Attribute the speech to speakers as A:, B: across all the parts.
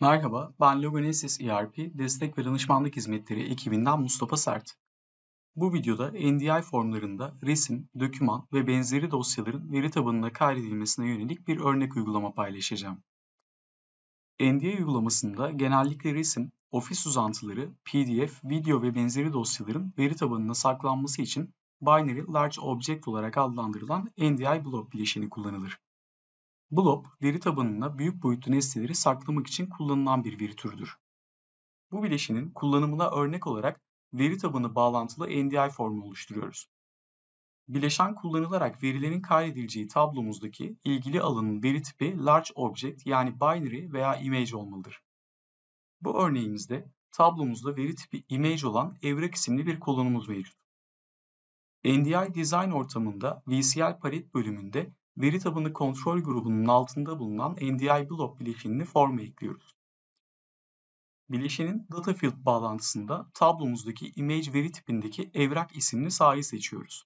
A: Merhaba, ben Logonesis ERP Destek
B: ve Danışmanlık Hizmetleri ekibinden Mustafa Sert. Bu videoda NDI formlarında resim, doküman ve benzeri dosyaların veri tabanına kaydedilmesine yönelik bir örnek uygulama paylaşacağım. NDI uygulamasında genellikle resim, ofis uzantıları, PDF, video ve benzeri dosyaların veri tabanına saklanması için Binary Large Object olarak adlandırılan NDI Blob bileşeni kullanılır. Blob, veri tabanına büyük boyutlu nesneleri saklamak için kullanılan bir veri türüdür. Bu bileşinin kullanımına örnek olarak veri tabanı bağlantılı NDI formu oluşturuyoruz. Bileşen kullanılarak verilerin kaydedileceği tablomuzdaki ilgili alanın veri tipi large object yani binary veya image olmalıdır. Bu örneğimizde tablomuzda veri tipi image olan evrak isimli bir kolonumuz mevcut. NDI Design ortamında VCL palet bölümünde veri tabanı kontrol grubunun altında bulunan NDI blok bileşenini forma ekliyoruz. Bileşenin data field bağlantısında tablomuzdaki image veri tipindeki evrak isimli sahayı seçiyoruz.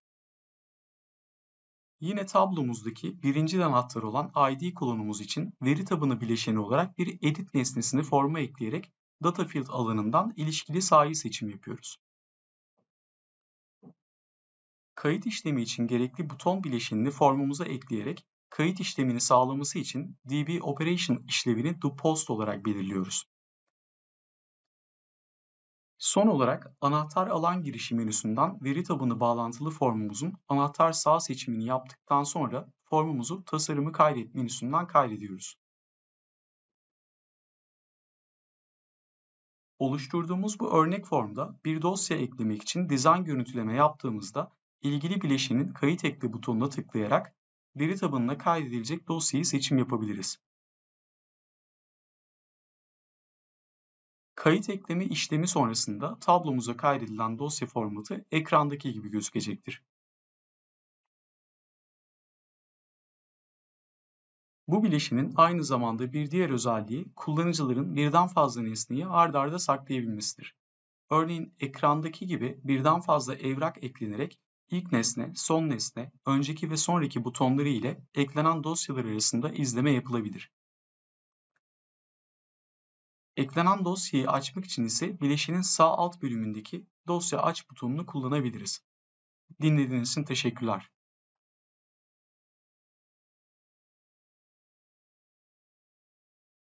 B: Yine tablomuzdaki birinci anahtar olan ID kolonumuz için veri tabanı bileşeni olarak bir edit nesnesini forma ekleyerek data field alanından ilişkili sahayı seçim yapıyoruz kayıt işlemi için gerekli buton bileşenini formumuza ekleyerek kayıt işlemini sağlaması için DB Operation işlevini doPost olarak belirliyoruz. Son olarak anahtar alan girişi menüsünden veri tabanı bağlantılı formumuzun
A: anahtar sağ seçimini yaptıktan sonra formumuzu tasarımı kaydet menüsünden kaydediyoruz. Oluşturduğumuz bu örnek formda bir dosya eklemek için dizayn görüntüleme yaptığımızda ilgili bileşenin kayıt ekle butonuna tıklayarak veri tabanına kaydedilecek dosyayı seçim yapabiliriz. Kayıt ekleme işlemi sonrasında tablomuza kaydedilen dosya formatı ekrandaki gibi gözükecektir. Bu bileşimin aynı zamanda bir diğer özelliği kullanıcıların birden fazla nesneyi ard arda saklayabilmesidir.
B: Örneğin ekrandaki gibi birden fazla evrak eklenerek İlk nesne, son nesne, önceki ve sonraki butonları ile eklenen dosyalar arasında izleme yapılabilir.
A: Eklenen dosyayı açmak için ise bileşenin sağ alt bölümündeki dosya aç butonunu kullanabiliriz. Dinlediğiniz için teşekkürler.